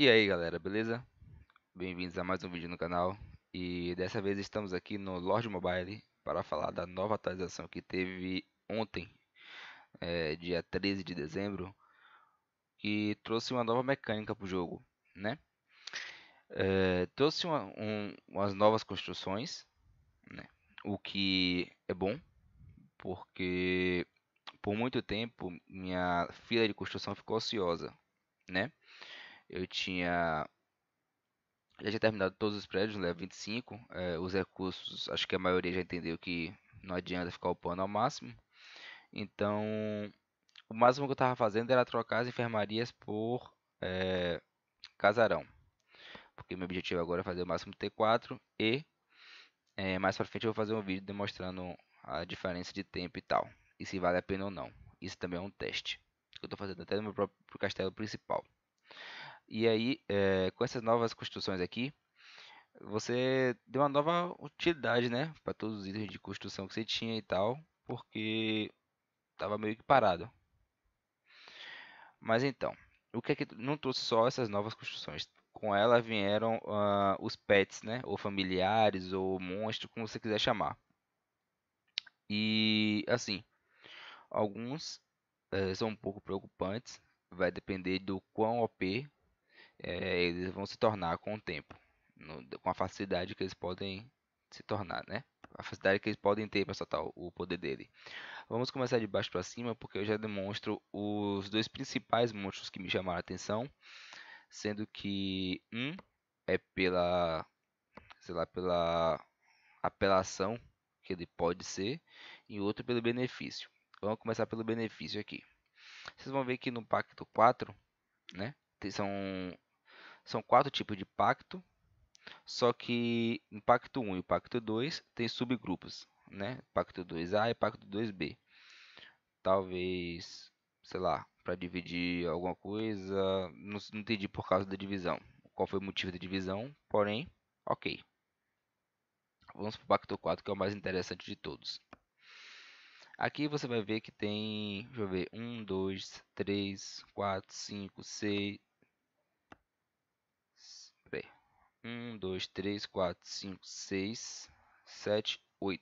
E aí galera, beleza? Bem-vindos a mais um vídeo no canal e dessa vez estamos aqui no Lord Mobile para falar da nova atualização que teve ontem, é, dia 13 de dezembro, que trouxe uma nova mecânica para o jogo, né? É, trouxe uma, um, umas novas construções, né? o que é bom, porque por muito tempo minha fila de construção ficou ociosa, né? eu tinha já tinha terminado todos os prédios, level né, 25, é, os recursos, acho que a maioria já entendeu que não adianta ficar upando ao máximo, então o máximo que eu estava fazendo era trocar as enfermarias por é, casarão, porque meu objetivo agora é fazer o máximo T4 e é, mais pra frente eu vou fazer um vídeo demonstrando a diferença de tempo e tal, e se vale a pena ou não, isso também é um teste, que eu estou fazendo até no meu próprio castelo principal. E aí, é, com essas novas construções aqui, você deu uma nova utilidade, né? Para todos os itens de construção que você tinha e tal, porque estava meio que parado. Mas então, o que é que não trouxe só essas novas construções? Com ela vieram uh, os pets, né? Ou familiares, ou monstro, como você quiser chamar. E assim, alguns uh, são um pouco preocupantes. Vai depender do quão OP é, eles vão se tornar com o tempo, no, com a facilidade que eles podem se tornar, né? A facilidade que eles podem ter para soltar o poder dele. Vamos começar de baixo para cima, porque eu já demonstro os dois principais monstros que me chamaram a atenção, sendo que um é pela, sei lá, pela apelação que ele pode ser, e o outro pelo benefício. Vamos começar pelo benefício aqui. Vocês vão ver que no Pacto 4, né, são são quatro tipos de pacto, só que no pacto 1 e o pacto 2 tem subgrupos, né? Pacto 2A e pacto 2B. Talvez, sei lá, para dividir alguma coisa, não, não entendi por causa da divisão. Qual foi o motivo da divisão? Porém, OK. Vamos para o pacto 4, que é o mais interessante de todos. Aqui você vai ver que tem, deixa eu ver, 1, 2, 3, 4, 5, 6, 1, 2, 3, 4, 5, 6, 7, 8.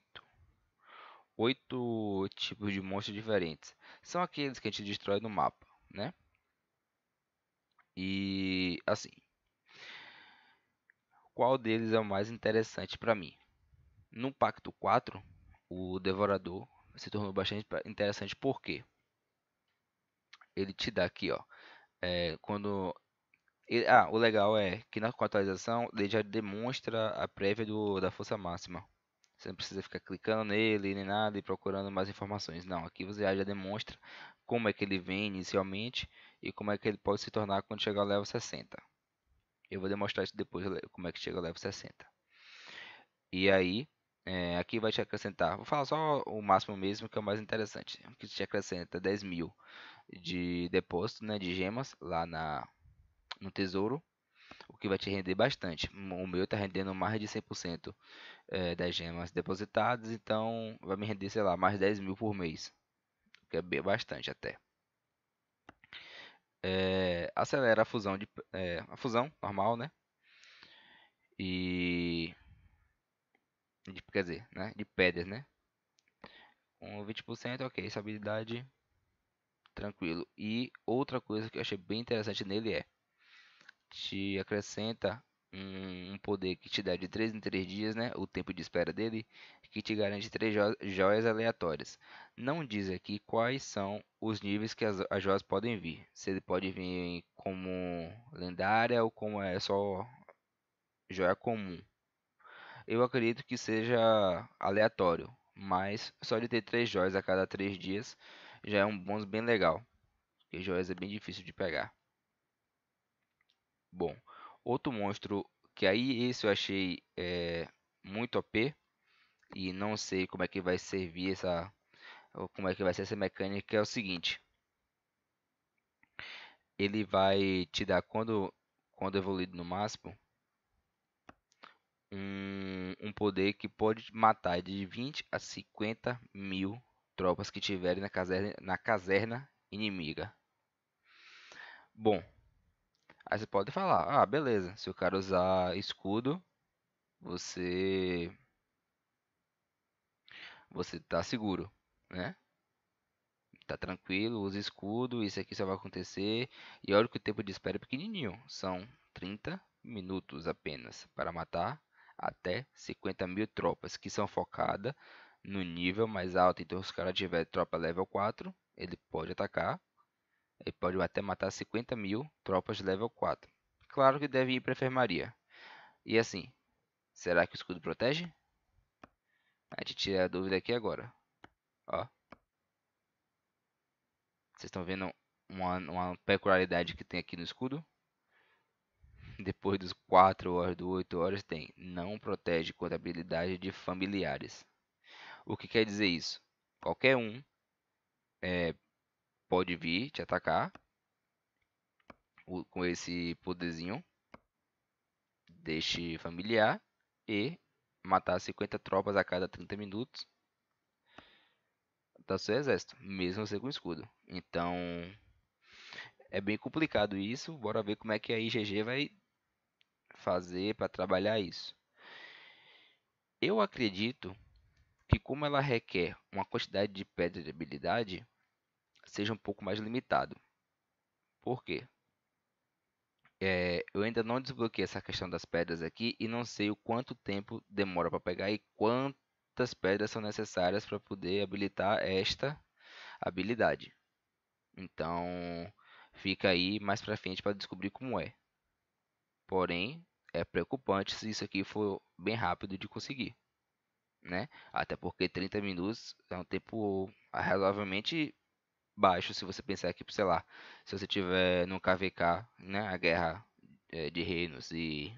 8 tipos de monstros diferentes. São aqueles que a gente destrói no mapa, né? E assim. Qual deles é o mais interessante para mim? No Pacto 4, o Devorador se tornou bastante interessante porque ele te dá aqui, ó. É, quando e, ah, o legal é que na, atualização ele já demonstra a prévia do, da força máxima. Você não precisa ficar clicando nele nem nada e procurando mais informações. Não, aqui você já demonstra como é que ele vem inicialmente e como é que ele pode se tornar quando chegar ao level 60. Eu vou demonstrar isso depois, como é que chega ao level 60. E aí, é, aqui vai te acrescentar, vou falar só o máximo mesmo, que é o mais interessante. Que te acrescenta 10 mil de depósito né, de gemas lá na, no tesouro, o que vai te render bastante. O meu está rendendo mais de 100% é, eh, das gemas depositadas, então vai me render, sei lá, mais 10 mil por mês, o que é bastante até. É, acelera a fusão de é, a fusão normal, né? E de, quer dizer, né? De pedras, né? Com 20%, ok. Essa habilidade tranquilo. E outra coisa que eu achei bem interessante nele é te acrescenta um, poder que te dá de 3 em 3 dias, né? O tempo de espera dele, que te garante 3 jo joias aleatórias. Não diz aqui quais são os níveis que as, as joias podem vir. Se ele pode vir como lendária ou como é só joia comum. Eu acredito que seja aleatório, mas só de ter 3 joias a cada 3 dias já é um bônus bem legal. Porque joias é bem difícil de pegar. Bom, outro monstro que aí esse eu achei é, muito OP e não sei como é que vai servir essa como é que vai ser essa mecânica é o seguinte. Ele vai te dar quando quando evoluído no máximo um, um poder que pode matar de 20 a 50 mil tropas que tiverem na caserna, na caserna inimiga. Bom, Aí você pode falar, ah, beleza, se o cara usar escudo, você você tá seguro, né? Tá tranquilo, usa escudo, isso aqui só vai acontecer. E olha que o tempo de espera é pequenininho, são 30 minutos apenas para matar até 50 mil tropas que são focadas no nível mais alto. Então, se o cara tiver tropa level 4, ele pode atacar ele pode até matar 50 mil tropas de level 4. Claro que deve ir para enfermaria. E assim, será que o escudo protege? A gente tira a dúvida aqui agora. Ó. Vocês estão vendo uma, uma, peculiaridade que tem aqui no escudo? Depois dos 4 horas, do 8 horas, tem não protege contra habilidade de familiares. O que quer dizer isso? Qualquer um é, pode vir te atacar com esse poderzinho deste familiar e matar 50 tropas a cada 30 minutos do tá seu exército, mesmo você com escudo. Então é bem complicado isso. Bora ver como é que a IGG vai fazer para trabalhar isso. Eu acredito que como ela requer uma quantidade de pedra de habilidade, seja um pouco mais limitado. Por quê? É, eu ainda não desbloqueei essa questão das pedras aqui e não sei o quanto tempo demora para pegar e quantas pedras são necessárias para poder habilitar esta habilidade. Então, fica aí mais para frente para descobrir como é. Porém, é preocupante se isso aqui for bem rápido de conseguir, né? Até porque 30 minutos é um tempo razoavelmente baixo se você pensar que, sei lá, se você tiver no KVK, né, a guerra eh, de reinos e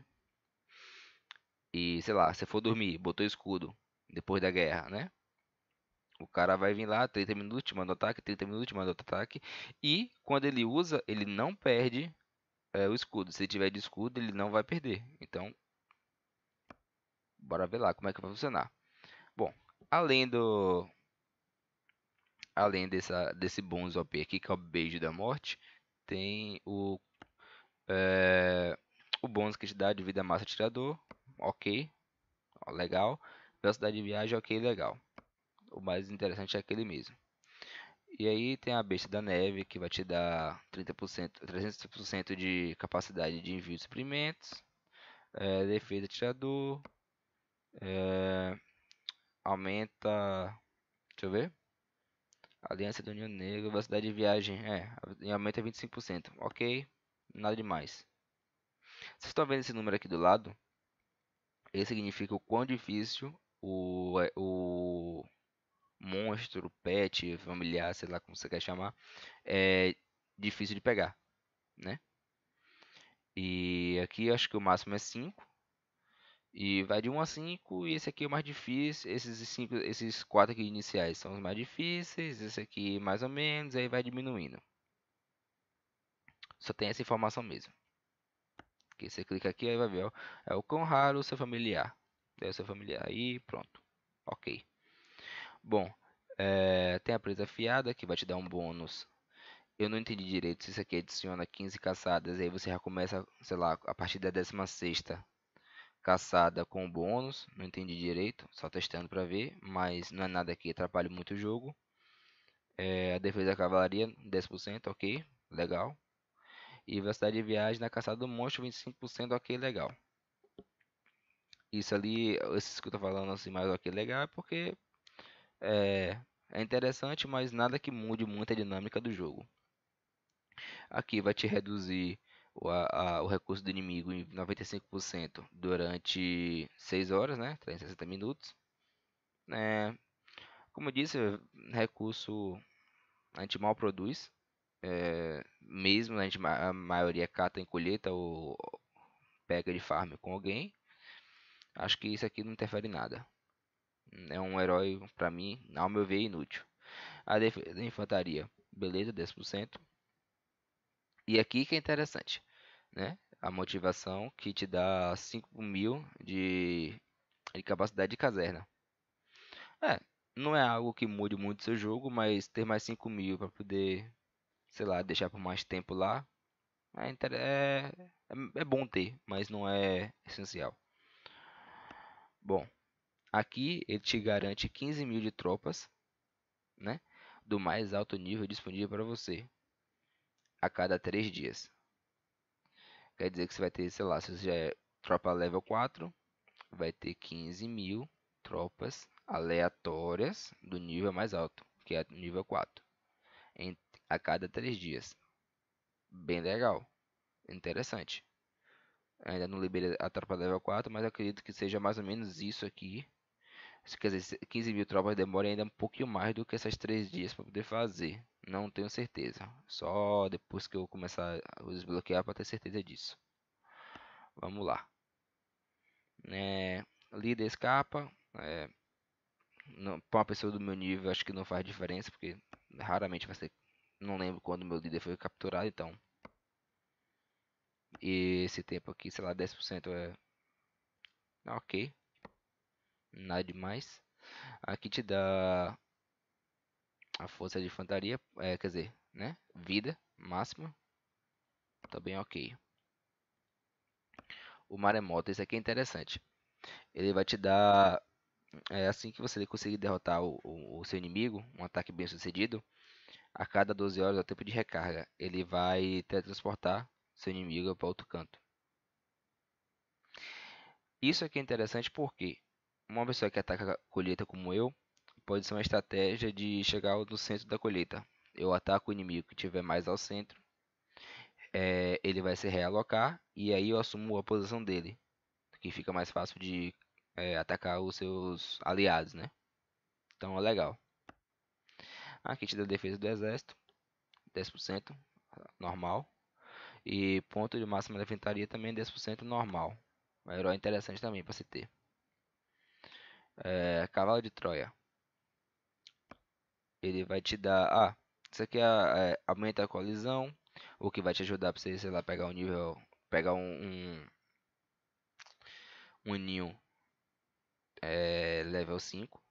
e sei lá, você for dormir, botou escudo depois da guerra, né? O cara vai vir lá, 30 minutos, te manda ataque, 30 minutos, te manda ataque. E quando ele usa, ele não perde é, o escudo. Se ele tiver de escudo, ele não vai perder. Então, bora ver lá como é que vai funcionar. Bom, além do, além dessa, desse bônus OP aqui, que é o Beijo da Morte, tem o, é, o bônus que te dá de vida massa tirador, ok, legal. Velocidade de viagem, ok, legal. O mais interessante é aquele mesmo. E aí tem a besta da neve, que vai te dar 30%, 300% de capacidade de envio de suprimentos, é, defesa tirador, é, aumenta, deixa eu ver, Aliança do União Negra, velocidade de viagem, é, aumenta 25%. É ok, nada demais. Vocês estão vendo esse número aqui do lado? Ele significa o quão difícil o, é, o monstro, pet, familiar, sei lá como você quer chamar, é difícil de pegar, né? E aqui acho que o máximo é 5. E vai de 1 a 5 e esse aqui é o mais difícil. Esses cinco, esses quatro aqui iniciais são os mais difíceis, esse aqui mais ou menos, aí vai diminuindo. Só tem essa informação mesmo. Que você clica aqui aí vai ver, ó, é o quão raro seu familiar. É o seu familiar aí, pronto. OK. Bom, é, tem a presa afiada que vai te dar um bônus eu não entendi direito se isso aqui adiciona 15 caçadas, aí você já começa, sei lá, a partir da 16 caçada com bônus, não entendi direito, só testando para ver, mas não é nada que atrapalhe muito o jogo. É, a defesa da cavalaria, 10%, ok, legal. E velocidade de viagem na caçada do monstro, 25%, ok, legal. Isso ali, esses que eu tô falando assim, mais ok, legal, é porque é, é interessante, mas nada que mude muito a dinâmica do jogo. Aqui vai te reduzir o, a, o recurso do inimigo em 95% durante 6 horas, né? 360 minutos. É, como eu disse, recurso a gente mal produz. É, mesmo a, gente, a maioria cata em colheita ou pega de farm com alguém. Acho que isso aqui não interfere em nada. É um herói, para mim, ao meu ver, inútil. A defesa da infantaria, beleza, 10%. E aqui que é interessante né? A motivação que te dá 5 mil de, de capacidade de caserna. É, não é algo que mude muito seu jogo, mas ter mais 5 mil para poder, sei lá, deixar por mais tempo lá é, é, é bom ter, mas não é essencial. Bom, aqui ele te garante 15 mil de tropas, né? Do mais alto nível disponível para você a cada 3 dias. Quer dizer que você vai ter, sei lá, se você já é tropa level 4, vai ter 15 mil tropas aleatórias do nível mais alto, que é nível 4, em, a cada 3 dias. Bem legal, interessante. Ainda não liberei a tropa level 4, mas acredito que seja mais ou menos isso aqui. Quer dizer, 15 mil tropas demora ainda um pouquinho mais do que essas 3 dias para poder fazer. Não tenho certeza. Só depois que eu começar a desbloquear para ter certeza disso. Vamos lá. É, líder escapa. É, para uma pessoa do meu nível acho que não faz diferença. Porque raramente vai ser. Não lembro quando meu líder foi capturado. Então. E esse tempo aqui, sei lá, 10% é. Tá ok. Nada demais. Aqui te dá a força de infantaria, é, quer dizer, né? Vida máxima. Tá bem ok. O maremoto, esse aqui é interessante. Ele vai te dar, é, assim que você conseguir derrotar o, o, o, seu inimigo, um ataque bem sucedido, a cada 12 horas, ao é tempo de recarga, ele vai teletransportar seu inimigo para outro canto. Isso aqui é interessante porque uma pessoa que ataca a colheita como eu, pode ser uma estratégia de chegar no centro da colheita. Eu ataco o inimigo que tiver mais ao centro, é, ele vai se realocar e aí eu assumo a posição dele, que fica mais fácil de é, atacar os seus aliados, né? Então é legal. Aqui te dá defesa do exército, 10% normal. E ponto de máxima da infantaria também 10% normal. É um herói interessante também para se ter. É, cavalo de Troia ele vai te dar, ah, isso aqui é, é, aumenta a colisão, o que vai te ajudar para você, sei lá, pegar um nível, pegar um, um, um ninho é, level 5,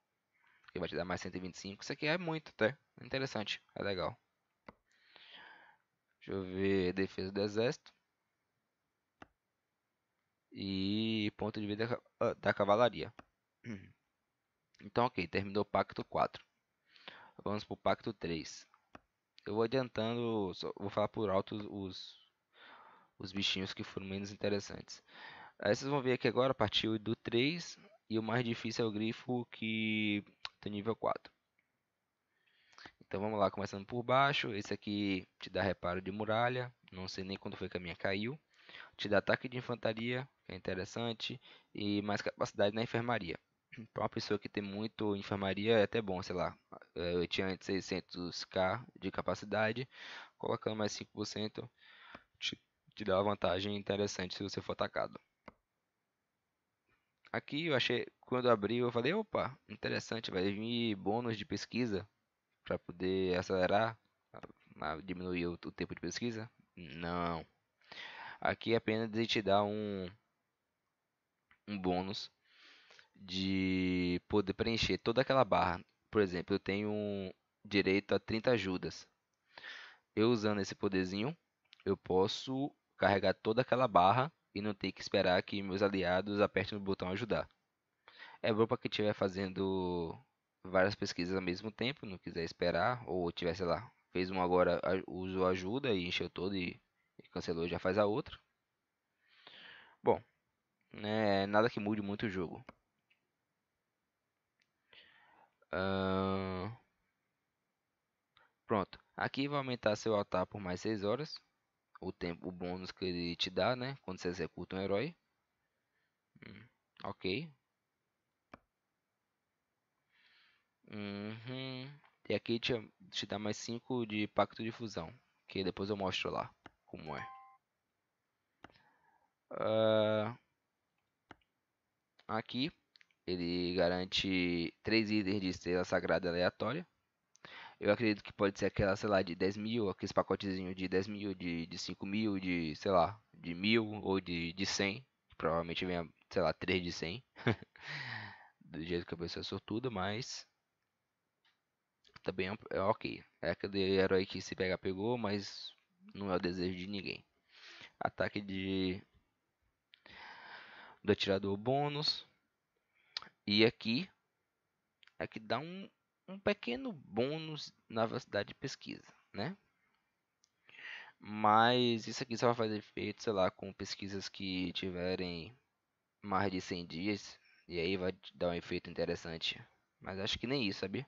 que vai te dar mais 125, isso aqui é muito até, tá? interessante, é legal. Deixa eu ver, defesa do exército. E ponto de vida ah, da cavalaria. Uhum. Então, ok, terminou o pacto 4. Vamos pro Pacto 3. Eu vou adiantando, vou falar por alto os, os bichinhos que foram menos interessantes. Aí vocês vão ver aqui agora, partiu do 3 e o mais difícil é o grifo que tem nível 4. Então vamos lá, começando por baixo. Esse aqui te dá reparo de muralha. Não sei nem quando foi que a minha caiu. Te dá ataque de infantaria, que é interessante. E mais capacidade na enfermaria. Para uma pessoa que tem muito enfermaria, é até bom, sei lá eu tinha antes 600k de capacidade, colocando mais 5% te, te dá uma vantagem interessante se você for atacado. Aqui eu achei, quando abri, eu falei, opa, interessante, vai vir bônus de pesquisa para poder acelerar, diminuir o, o tempo de pesquisa. Não. Aqui apenas ele te dá um, um bônus de poder preencher toda aquela barra por exemplo, eu tenho direito a 30 ajudas. Eu usando esse poderzinho, eu posso carregar toda aquela barra e não ter que esperar que meus aliados apertem o botão ajudar. É bom para quem estiver fazendo várias pesquisas ao mesmo tempo, não quiser esperar, ou tiver, sei lá, fez uma agora, usou ajuda e encheu todo e, e cancelou e já faz a outra. Bom, é, nada que mude muito o jogo. Pronto. Aqui vai aumentar seu altar por mais 6 horas. O tempo, o bônus que ele te dá, né? Quando você executa um herói. Hum, ok. Uhum. E aqui te, te dá mais 5 de pacto de fusão. Que depois eu mostro lá como é. Uh, aqui ele garante três líderes de estrela sagrada aleatória. Eu acredito que pode ser aquela, sei lá, de 10 mil, aqueles pacotezinhos de 10 mil, de, de 5 mil, de, sei lá, de mil ou de, de 100. Provavelmente venha, sei lá, 3 de 100. Do jeito que a pessoa é sortuda, mas também é, é ok. É aquele herói que se pega pegou, mas não é o desejo de ninguém. Ataque de do atirador bônus. E aqui é que dá um, um pequeno bônus na velocidade de pesquisa, né? Mas isso aqui só vai fazer efeito, sei lá, com pesquisas que tiverem mais de 100 dias. E aí vai dar um efeito interessante. Mas acho que nem isso, sabe?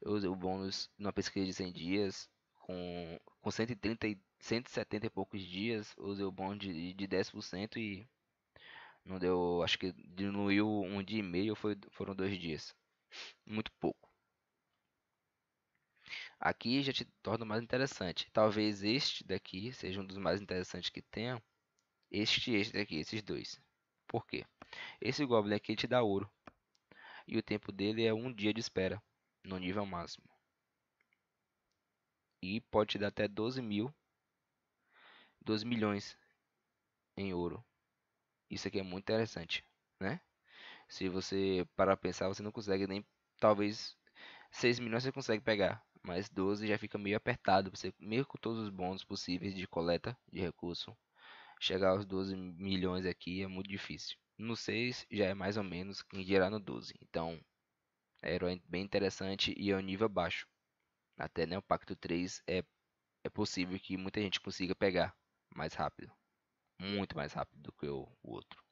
Eu usei o bônus numa pesquisa de 100 dias. Com, com 130 e 170 e poucos dias, usei o bônus de, de 10% e não deu, acho que diminuiu um dia e meio, foi, foram dois dias. Muito pouco. Aqui já te torna mais interessante. Talvez este daqui seja um dos mais interessantes que tenha. Este e este daqui, esses dois. Por quê? Esse Goblin aqui te dá ouro. E o tempo dele é um dia de espera. No nível máximo. E pode te dar até 12 mil. 12 milhões em ouro. Isso aqui é muito interessante, né? Se você parar pensar, você não consegue nem talvez 6 milhões você consegue pegar, mas 12 já fica meio apertado, você meio com todos os bônus possíveis de coleta de recurso, chegar aos 12 milhões aqui é muito difícil. No 6 já é mais ou menos quem gerar no 12. Então, é bem interessante e é um nível baixo. Até né, o Pacto 3 é, é possível que muita gente consiga pegar mais rápido muito mais rápido do que o, o outro.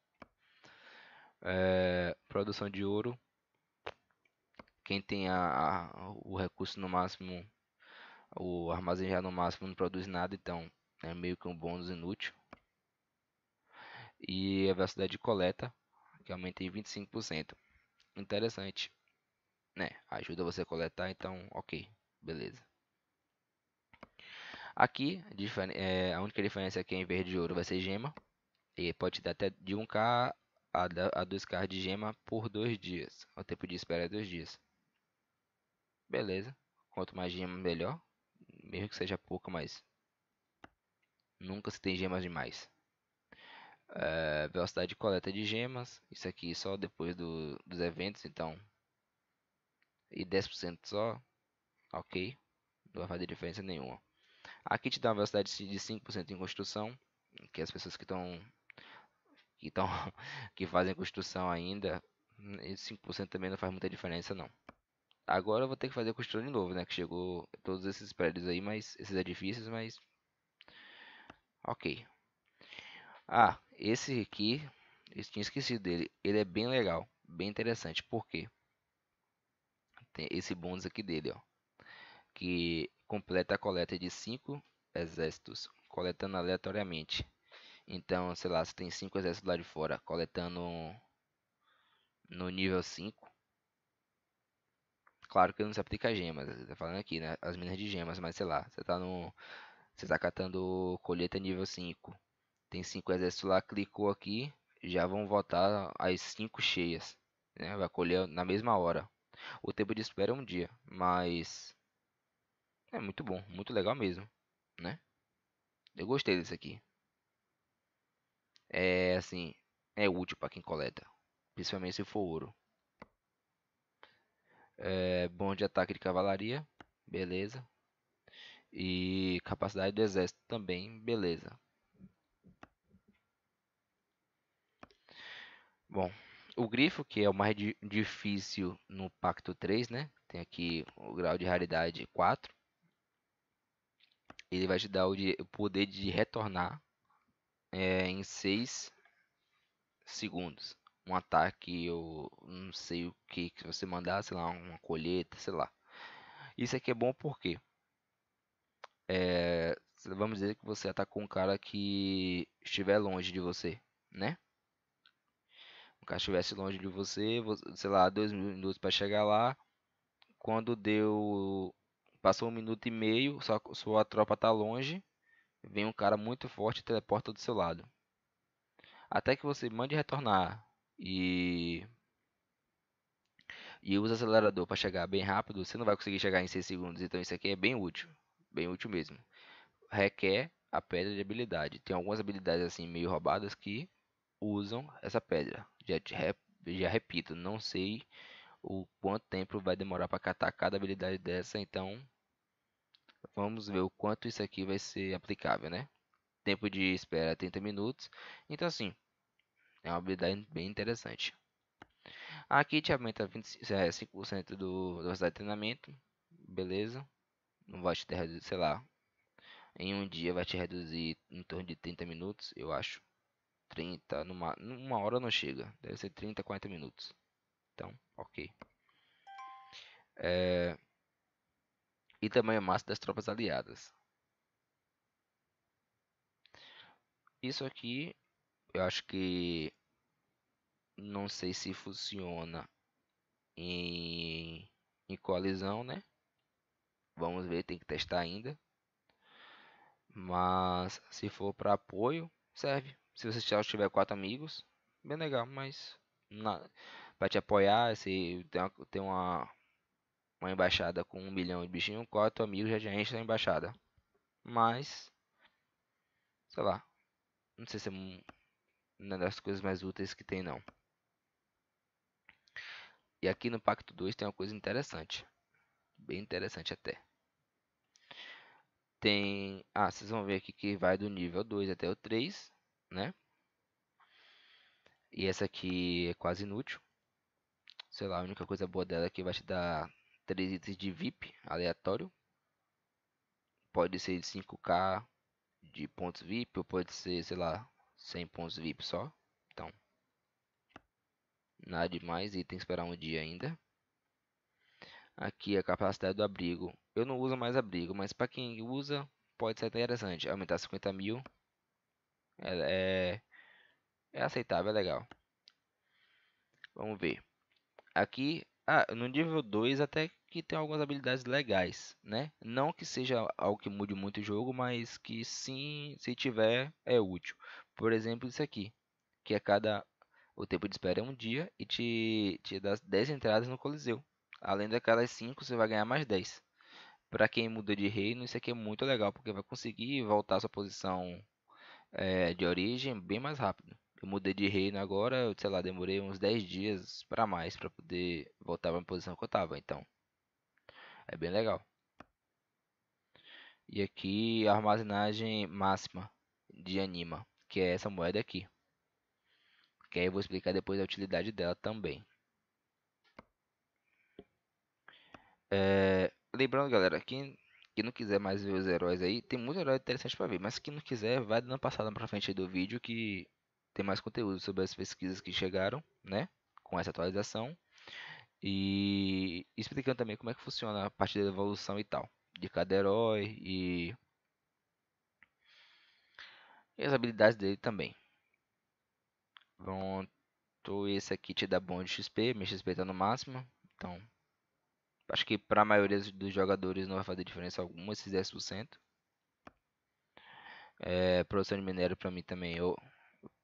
É, produção de ouro. Quem tem a, a, o recurso no máximo, o armazém já no máximo não produz nada, então é meio que um bônus inútil. E a velocidade de coleta, que aumenta em 25%. Interessante, né? Ajuda você a coletar, então ok, beleza. Aqui, é, a única diferença é que em vez de ouro vai ser gema. E pode dar até de 1k a, 2k de gema por 2 dias. O tempo de espera é 2 dias. Beleza. Quanto mais gema, melhor. Mesmo que seja pouco, mas... Nunca se tem gemas demais. É, velocidade de coleta de gemas. Isso aqui só depois do, dos eventos, então... E 10% só. Ok. Não vai fazer diferença nenhuma. Aqui te dá uma velocidade de 5% em construção, que as pessoas que estão que, estão que fazem construção ainda, 5% também não faz muita diferença não. Agora eu vou ter que fazer construção de novo, né, que chegou todos esses prédios aí, mas esses edifícios, mas OK. Ah, esse aqui, eu tinha esquecido dele. Ele é bem legal, bem interessante. Por quê? Tem esse bônus aqui dele, ó. Que completa a coleta de 5 exércitos, coletando aleatoriamente. Então, sei lá, se tem 5 exércitos lá de fora, coletando no nível 5. Claro que não se aplica a gemas, você tá falando aqui, né? As minas de gemas, mas sei lá, você tá no. Você tá catando colheita nível 5. Tem 5 exércitos lá, clicou aqui, já vão voltar as 5 cheias. Né? Vai colher na mesma hora. O tempo de espera é um dia, mas é muito bom, muito legal mesmo, né? Eu gostei desse aqui. É assim, é útil para quem coleta, principalmente se for ouro. É, bom de ataque de cavalaria, beleza. E capacidade do exército também, beleza. Bom, o grifo, que é o mais difícil no Pacto 3, né? Tem aqui o grau de raridade 4 ele vai te dar o, de, o poder de retornar é, em 6 segundos. Um ataque, eu não sei o que, que você mandar, sei lá, uma colheita, sei lá. Isso aqui é bom porque é, vamos dizer que você atacou um cara que estiver longe de você, né? O cara estivesse longe de você, sei lá, dois minutos para chegar lá. Quando deu Passou um minuto e meio, sua, sua tropa está longe. Vem um cara muito forte e teleporta do seu lado. Até que você mande retornar e. E usa acelerador para chegar bem rápido, você não vai conseguir chegar em 6 segundos. Então isso aqui é bem útil. Bem útil mesmo. Requer a pedra de habilidade. Tem algumas habilidades assim meio roubadas que usam essa pedra. Já, já repito, não sei o quanto tempo vai demorar para catar cada habilidade dessa, então Vamos ver o quanto isso aqui vai ser aplicável, né? Tempo de espera 30 é minutos. Então, assim, é uma habilidade bem interessante. Aqui te aumenta 25, é, 5% do velocidade de treinamento. Beleza. Não vai te reduzir, sei lá. Em um dia vai te reduzir em torno de 30 minutos, eu acho. 30, numa, numa hora não chega. Deve ser 30, 40 minutos. Então, ok. É e tamanho massa das tropas aliadas. Isso aqui, eu acho que não sei se funciona em, em coalizão, né? Vamos ver, tem que testar ainda. Mas se for para apoio, serve. Se você já tiver quatro amigos, bem legal, mas para te apoiar, se tem uma, tem uma uma embaixada com um milhão de bichinho, o amigos já, já enche a embaixada. Mas, sei lá, não sei se é uma das coisas mais úteis que tem não. E aqui no Pacto 2 tem uma coisa interessante. Bem interessante até. Tem. Ah, vocês vão ver aqui que vai do nível 2 até o 3, né? E essa aqui é quase inútil. Sei lá, a única coisa boa dela é que vai te dar três itens de VIP aleatório. Pode ser de 5k de pontos VIP, ou pode ser, sei lá, 100 pontos VIP só. Então, nada demais, que esperar um dia ainda. Aqui a capacidade do abrigo. Eu não uso mais abrigo, mas para quem usa, pode ser interessante. Aumentar 50 mil é, é, é, aceitável, é legal. Vamos ver. Aqui ah, no nível 2 até que tem algumas habilidades legais, né? Não que seja algo que mude muito o jogo, mas que sim, se tiver, é útil. Por exemplo, isso aqui, que a cada o tempo de espera é um dia e te, te dá 10 entradas no Coliseu. Além daquelas 5, você vai ganhar mais 10. Para quem muda de reino, isso aqui é muito legal, porque vai conseguir voltar à sua posição é, de origem bem mais rápido. Eu mudei de reino agora, sei lá, demorei uns 10 dias para mais para poder voltar para a posição que eu tava, então. É bem legal. E aqui a armazenagem máxima de anima, que é essa moeda aqui. Que aí eu vou explicar depois a utilidade dela também. É, lembrando, galera, que quem não quiser mais ver os heróis aí, tem muito herói interessante para ver, mas quem não quiser, vai dando passada para frente do vídeo que tem mais conteúdo sobre as pesquisas que chegaram, né? Com essa atualização. E explicando também como é que funciona a parte da evolução e tal. De cada herói e. E as habilidades dele também. Pronto. Esse aqui te dá bom de XP. Minha XP tá no máximo. Então. Acho que para a maioria dos jogadores não vai fazer diferença alguma esses 10%. É, produção de minério para mim também. Eu,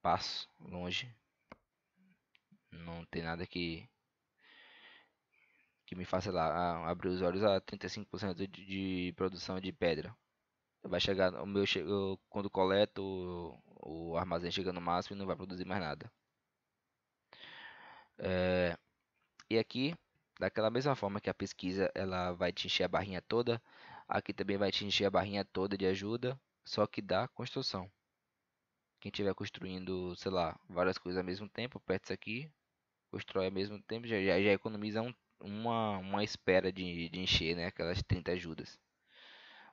passo longe. Não tem nada que que me faça lá abrir os olhos a 35% de, de, produção de pedra. Vai chegar o meu chego quando coleto o, o, armazém chega no máximo e não vai produzir mais nada. É, e aqui, daquela mesma forma que a pesquisa ela vai te encher a barrinha toda, aqui também vai te encher a barrinha toda de ajuda, só que da construção. Quem estiver construindo, sei lá, várias coisas ao mesmo tempo, aperta isso aqui, constrói ao mesmo tempo, já, já, já economiza um, uma, uma espera de, de encher, né? Aquelas 30 ajudas.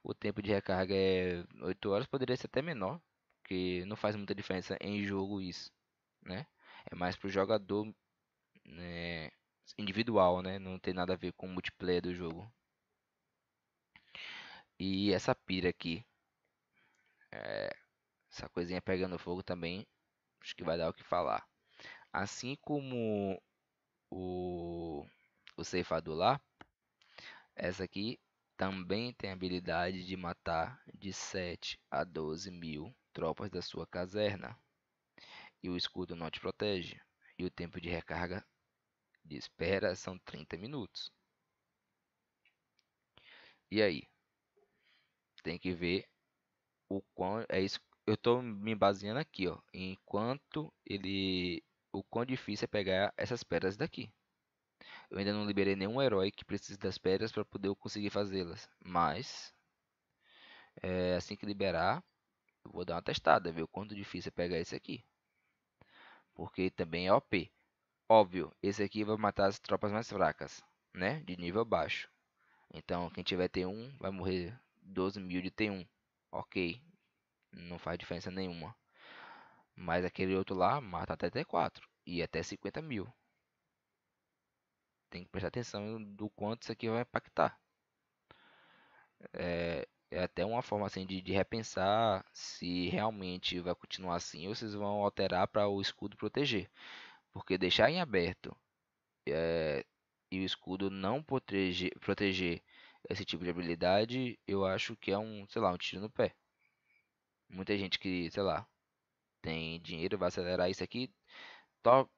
O tempo de recarga é 8 horas, poderia ser até menor, porque não faz muita diferença em jogo isso, né? É mais para o jogador né, individual, né? Não tem nada a ver com o multiplayer do jogo. E essa pira aqui. É, essa coisinha pegando fogo também, acho que vai dar o que falar. Assim como o, o ceifador lá, essa aqui também tem a habilidade de matar de 7 a 12 mil tropas da sua caserna. E o escudo não te protege. E o tempo de recarga de espera são 30 minutos. E aí? Tem que ver o quão é isso eu estou me baseando aqui, ó, em quanto ele, o quão difícil é pegar essas pedras daqui. Eu ainda não liberei nenhum herói que precise das pedras para poder eu conseguir fazê-las, mas é, assim que liberar, eu vou dar uma testada, ver o quanto difícil é pegar esse aqui. Porque também é OP. Óbvio, esse aqui vai matar as tropas mais fracas, né, de nível baixo. Então, quem tiver T1 vai morrer 12 mil de T1. Ok, não faz diferença nenhuma. Mas aquele outro lá mata tá até T4 e até 50 mil. Tem que prestar atenção do quanto isso aqui vai impactar. É, é até uma forma assim de, de, repensar se realmente vai continuar assim ou vocês vão alterar para o escudo proteger. Porque deixar em aberto é, e o escudo não proteger, proteger esse tipo de habilidade, eu acho que é um, sei lá, um tiro no pé. Muita gente que, sei lá, tem dinheiro, vai acelerar isso aqui,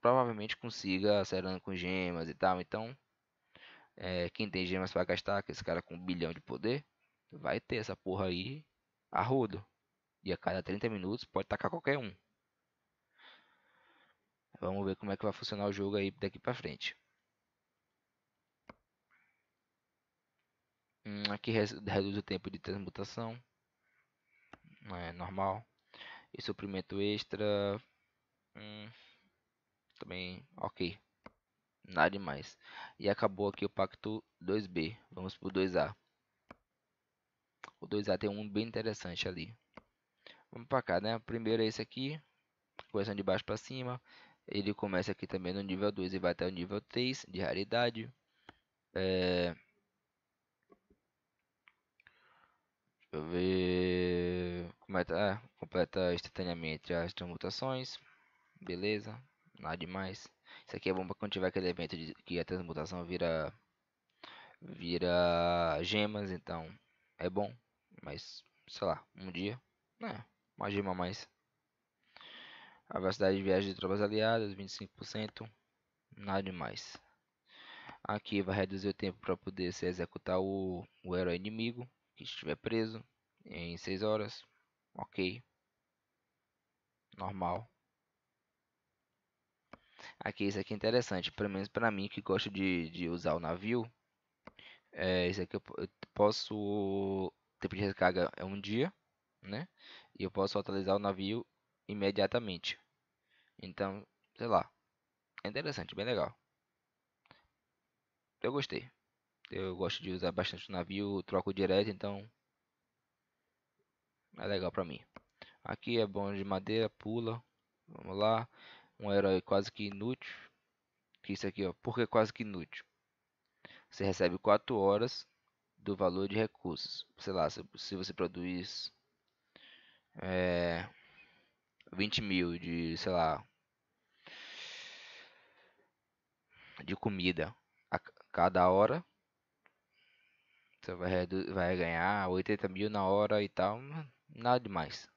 provavelmente consiga acelerando com gemas e tal. Então, é, quem tem gemas para gastar, que esse cara com um bilhão de poder, vai ter essa porra aí a rodo. E a cada 30 minutos pode tacar qualquer um. Vamos ver como é que vai funcionar o jogo aí daqui pra frente. Hum, aqui reduz o tempo de transmutação é normal. E suprimento extra. Hum, também ok. Nada demais. E acabou aqui o pacto 2B. Vamos pro 2A. O 2A tem um bem interessante ali. Vamos para cá, né? primeiro é esse aqui. Coleção de baixo para cima. Ele começa aqui também no nível 2 e vai até o nível 3 de raridade. É... Deixa eu ver. Completa, é, completa instantaneamente as transmutações. Beleza. Nada demais. Isso aqui é bom para quando tiver aquele evento de, que a transmutação vira. Vira gemas, então é bom. Mas, sei lá, um dia. É, uma gema a mais. A velocidade de viagem de tropas aliadas, 25%. Nada demais. Aqui vai reduzir o tempo para poder se executar o, o herói inimigo que estiver preso em 6 horas. Ok. Normal. Aqui, isso aqui é interessante. Pelo menos para mim, que gosto de, de usar o navio. É, isso aqui eu, eu posso... ter tempo de recarga é um dia, né? E eu posso atualizar o navio imediatamente. Então, sei lá. É interessante, bem legal. Eu gostei. Eu gosto de usar bastante o navio, troco direto, então é legal pra mim. Aqui é bom de madeira, pula. Vamos lá. Um herói quase que inútil. Que isso aqui, ó. Por que quase que inútil? Você recebe 4 horas do valor de recursos. Sei lá, se, se você produz é, 20 mil de, sei lá, de comida a cada hora, você vai, vai ganhar 80 mil na hora e tal. Mano. Né? Nada demais.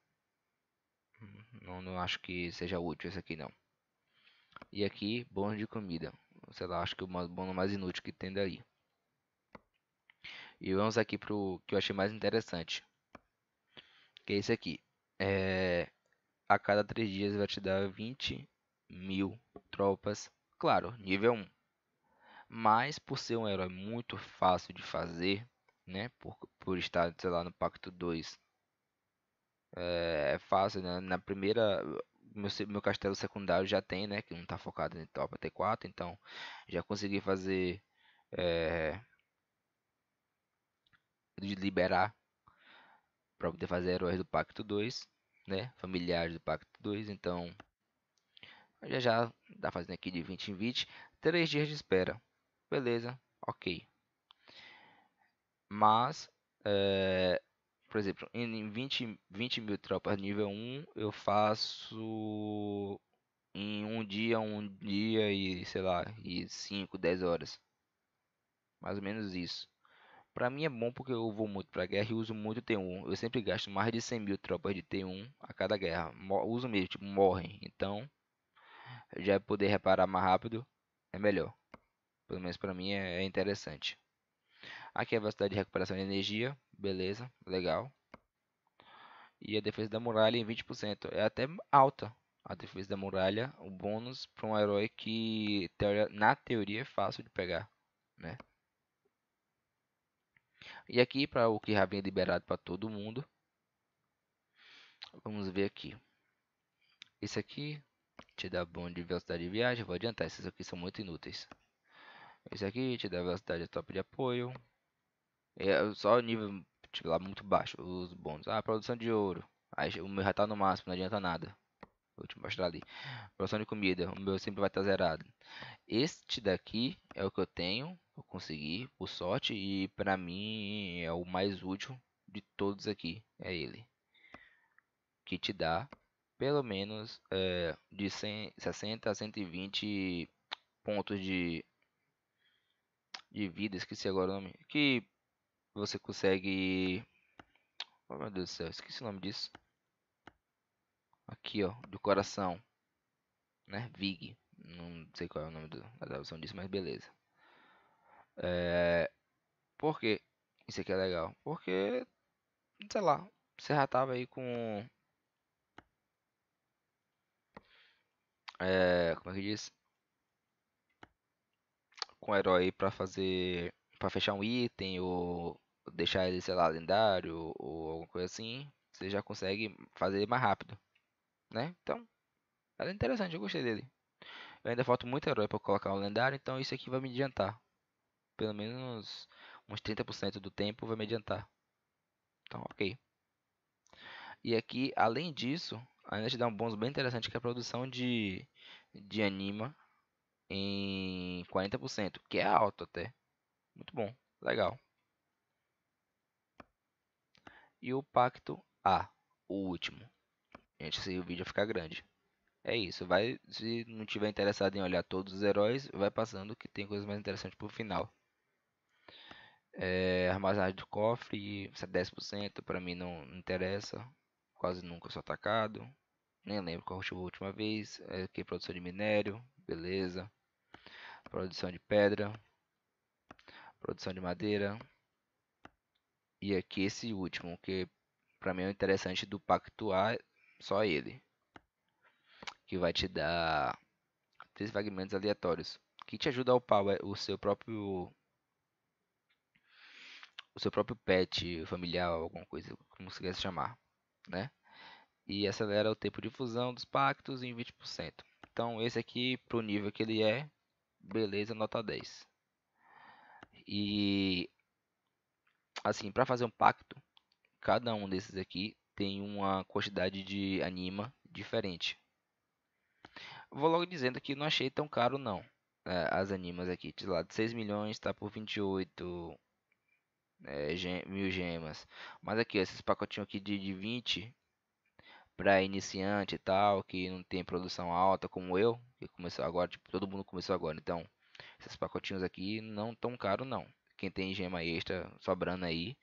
Uhum. Não, não acho que seja útil esse aqui não. E aqui, bônus de comida. Sei lá, acho que o bônus mais inútil que tem daí. E vamos aqui pro que eu achei mais interessante. Que é esse aqui. É, a cada 3 dias vai te dar 20 mil tropas. Claro, nível 1. Mas por ser um herói muito fácil de fazer, né? Por, por estar, sei lá, no Pacto 2 é, é fácil, né? Na primeira, meu, meu castelo secundário já tem, né? Que não tá focado em top T4, então já consegui fazer. É, de liberar para poder fazer heróis do Pacto 2, né? Familiares do Pacto 2, então já já tá fazendo aqui de 20 em 20, 3 dias de espera. Beleza, ok. Mas é, por exemplo, em 20, 20 mil tropas nível 1, eu faço em um dia, um dia e sei lá, e 5, 10 horas. Mais ou menos isso. Pra mim é bom porque eu vou muito pra guerra e uso muito T1. Eu sempre gasto mais de 100 mil tropas de T1 a cada guerra. uso mesmo, tipo, morrem. Então, já é poder reparar mais rápido é melhor. Pelo menos pra mim é, é interessante. Aqui é a velocidade de recuperação de energia. Beleza, legal. E a defesa da muralha em 20%. É até alta a defesa da muralha. O um bônus para um herói que na teoria é fácil de pegar. Né? E aqui para o que já vem é liberado para todo mundo. Vamos ver aqui. Esse aqui te dá bom de velocidade de viagem. Vou adiantar, esses aqui são muito inúteis. Esse aqui te dá velocidade top de apoio. É, é só o nível, tipo, lá muito baixo, os bônus. Ah, produção de ouro. Aí o meu já tá no máximo, não adianta nada. Vou te mostrar ali. Produção de comida, o meu sempre vai estar tá zerado. Este daqui é o que eu tenho, eu consegui, por sorte, e pra mim é o mais útil de todos aqui, é ele. Que te dá pelo menos é, de 100, 60 a 120 pontos de, de vida, esqueci agora o nome. Que você consegue... Oh, meu Deus do céu, esqueci o nome disso. Aqui, ó, do coração. Né? Vig. Não sei qual é o nome do, da tradução disso, mas beleza. É... Por que isso aqui é legal? Porque, sei lá, você já tava aí com... É... Como é que diz? Com herói para fazer para fechar um item ou deixar ele, sei lá, lendário ou alguma coisa assim, você já consegue fazer ele mais rápido, né? Então, era é interessante, eu gostei dele. Eu ainda falta muito herói para colocar um lendário, então isso aqui vai me adiantar. Pelo menos uns 30% do tempo vai me adiantar. Então, ok. E aqui, além disso, ainda te dá um bônus bem interessante que é a produção de, de anima em 40%, que é alto até. Muito bom, legal. E o pacto A, o último. Gente, o vídeo ficar grande. É isso, vai, se não tiver interessado em olhar todos os heróis, vai passando que tem coisas mais interessantes pro final. É, armazenagem do cofre, 10%, é pra mim não interessa. Quase nunca sou atacado. Nem lembro qual foi a última vez. É, aqui, produção de minério, beleza. Produção de pedra, produção de madeira. E aqui esse último, que para mim é interessante do pactuar só ele. Que vai te dar três fragmentos aleatórios. Que te ajuda a upar é o seu próprio. O seu próprio pet familiar, alguma coisa, como você quer se chamar. Né? E acelera o tempo de fusão dos pactos em 20%. Então esse aqui, pro nível que ele é, beleza, nota 10. E assim, para fazer um pacto, cada um desses aqui tem uma quantidade de anima diferente. Vou logo dizendo que não achei tão caro não. É, as animas aqui, de lá de 6 milhões está por 28 é, gem mil gemas. Mas aqui, ó, esses pacotinhos aqui de, de 20 para iniciante e tal, que não tem produção alta como eu, que começou agora, tipo, todo mundo começou agora, então esses pacotinhos aqui não tão caro não. Quem tem gema extra sobrando aí,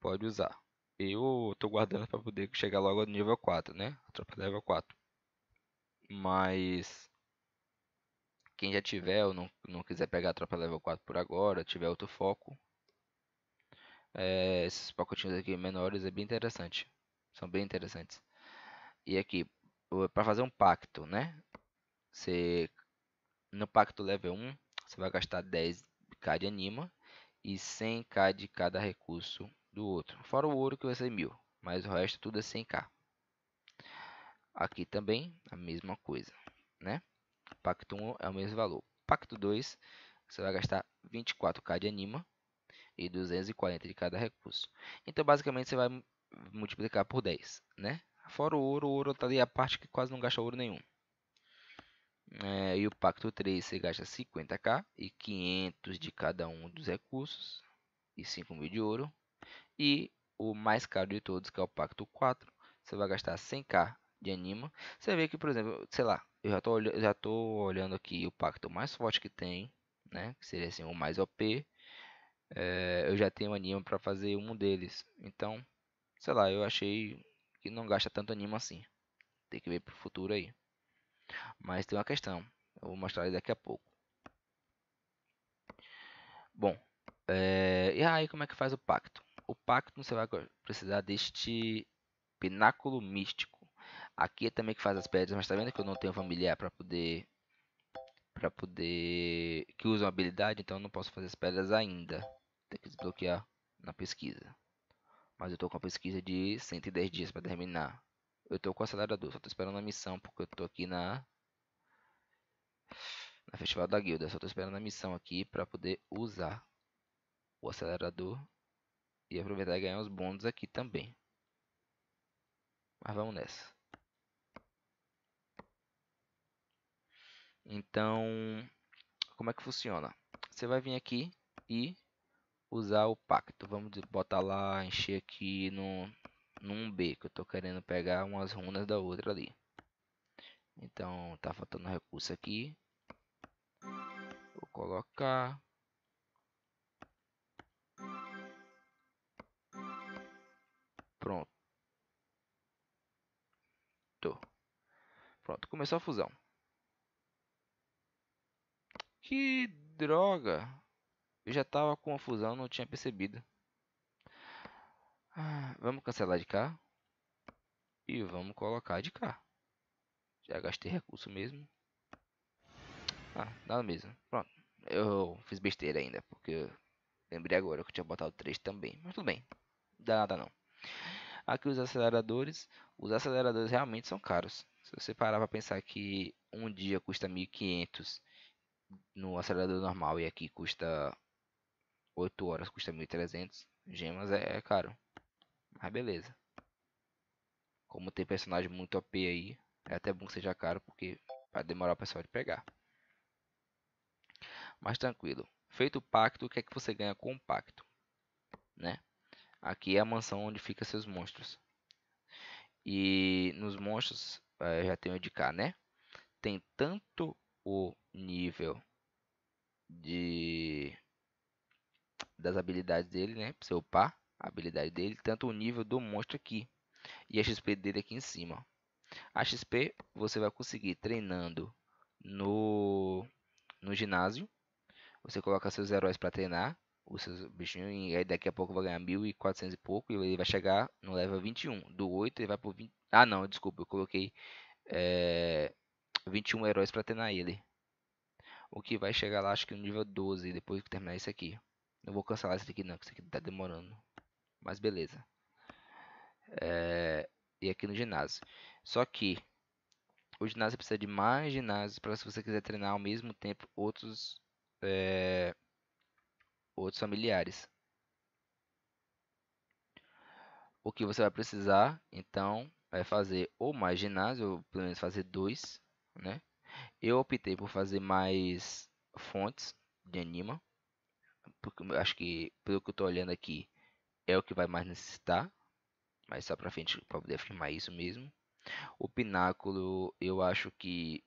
pode usar. Eu tô guardando para poder chegar logo no nível 4, né? A tropa level 4. Mas quem já tiver ou não, não quiser pegar a tropa level 4 por agora, tiver outro foco, é, esses pacotinhos aqui menores é bem interessante. São bem interessantes. E aqui, para fazer um pacto, né? Você no pacto level 1, você vai gastar 10k de anima e 100k de cada recurso do outro. Fora o ouro que vai ser 1000, mas o resto tudo é 100k. Aqui também a mesma coisa, né? Pacto 1 é o mesmo valor. Pacto 2, você vai gastar 24k de anima e 240 de cada recurso. Então, basicamente, você vai multiplicar por 10, né? Fora o ouro, o ouro tá ali a parte que quase não gasta ouro nenhum. É, e o Pacto 3 você gasta 50k e 500 de cada um dos recursos e 5 mil de ouro. E o mais caro de todos, que é o Pacto 4, você vai gastar 100k de anima. Você vê que, por exemplo, sei lá, eu já estou já tô olhando aqui o pacto mais forte que tem, né? Que seria assim, o mais OP. É, eu já tenho anima para fazer um deles. Então, sei lá, eu achei que não gasta tanto anima assim. Tem que ver pro futuro aí. Mas tem uma questão, eu vou mostrar daqui a pouco. Bom, é, e aí como é que faz o pacto? O pacto você vai precisar deste pináculo místico. Aqui é também que faz as pedras, mas tá vendo que eu não tenho familiar para poder para poder que uma habilidade, então não posso fazer as pedras ainda. Tem que desbloquear na pesquisa. Mas eu tô com a pesquisa de 110 dias para terminar. Eu tô com o acelerador, só tô esperando a missão, porque eu tô aqui na... Na Festival da Guilda, só tô esperando a missão aqui pra poder usar o acelerador. E aproveitar e ganhar os bônus aqui também. Mas vamos nessa. Então, como é que funciona? Você vai vir aqui e usar o pacto. Vamos botar lá, encher aqui no num B, que eu tô querendo pegar umas runas da outra ali. Então, tá faltando recurso aqui. Vou colocar. Pronto. Pronto, começou a fusão. Que droga! Eu já tava com a fusão, não tinha percebido. Ah, vamos cancelar de cá. E vamos colocar de cá. Já gastei recurso mesmo. Ah, nada mesmo. Pronto. Eu fiz besteira ainda, porque lembrei agora que eu tinha botado 3 também. Mas tudo bem. Não dá nada não. Aqui os aceleradores. Os aceleradores realmente são caros. Se você parar para pensar que um dia custa 1.500 no acelerador normal e aqui custa 8 horas, custa 1.300 gemas, é, é caro. Ah, beleza. Como tem personagem muito OP aí, é até bom que seja caro, porque vai demorar o pessoal de pegar. Mas tranquilo. Feito o pacto, o que é que você ganha com o pacto? Né? Aqui é a mansão onde ficam seus monstros. E nos monstros, eh, eu já tenho de cá, né? Tem tanto o nível de das habilidades dele, né? Pra você upar a habilidade dele, tanto o nível do monstro aqui e a XP dele aqui em cima. A XP você vai conseguir treinando no, no ginásio. Você coloca seus heróis para treinar, os seus bichinhos, e aí daqui a pouco vai ganhar 1.400 e pouco, e ele vai chegar no level 21. Do 8 ele vai pro 20... Ah, não, desculpa, eu coloquei é, eh, 21 heróis para treinar ele. O que vai chegar lá, acho que no nível 12, depois que terminar isso aqui. Não vou cancelar isso aqui não, que isso aqui tá demorando mas beleza. É, e aqui no ginásio. Só que o ginásio precisa de mais ginásios para se você quiser treinar ao mesmo tempo outros é, outros familiares. O que você vai precisar, então, é fazer ou mais ginásio, ou pelo menos fazer dois, né? Eu optei por fazer mais fontes de anima, porque acho que pelo que eu estou olhando aqui, é o que vai mais necessitar, mas só para frente para poder afirmar isso mesmo. O pináculo, eu acho que